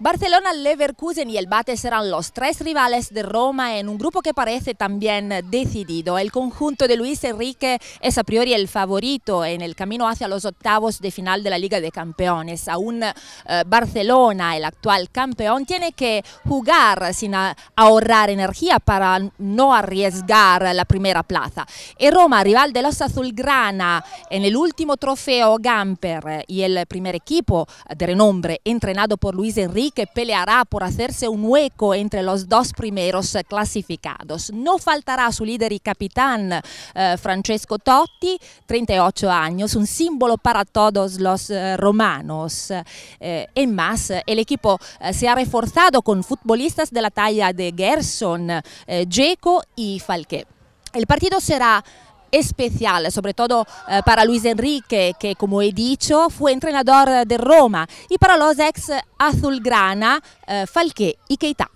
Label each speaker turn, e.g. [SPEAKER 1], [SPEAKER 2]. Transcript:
[SPEAKER 1] Barcelona, Leverkusen y el Bate serán los tres rivales de Roma en un grupo que parece también decidido. El conjunto de Luis Enrique es a priori el favorito en el camino hacia los octavos de final de la Liga de Campeones. Aún eh, Barcelona, el actual campeón, tiene que jugar sin ahorrar energía para no arriesgar la primera plaza. Y Roma, rival de los Azulgrana, en el último trofeo Gamper y el primer equipo de renombre entrenado por Luis Enrique, Madrid que peleará por hacerse un hueco entre los dos primeros clasificados. No faltará su líder y capitán eh, Francesco Totti, 38 años, un símbolo para todos los eh, romanos. Eh, en más, el equipo eh, se ha reforzado con futbolistas de la talla de Gerson, Geco eh, y Falqué. El partido será especial, sobre todo eh, para Luis Enrique, que como he dicho, fue entrenador de Roma, y para los ex azulgrana eh, Falqué y Keita.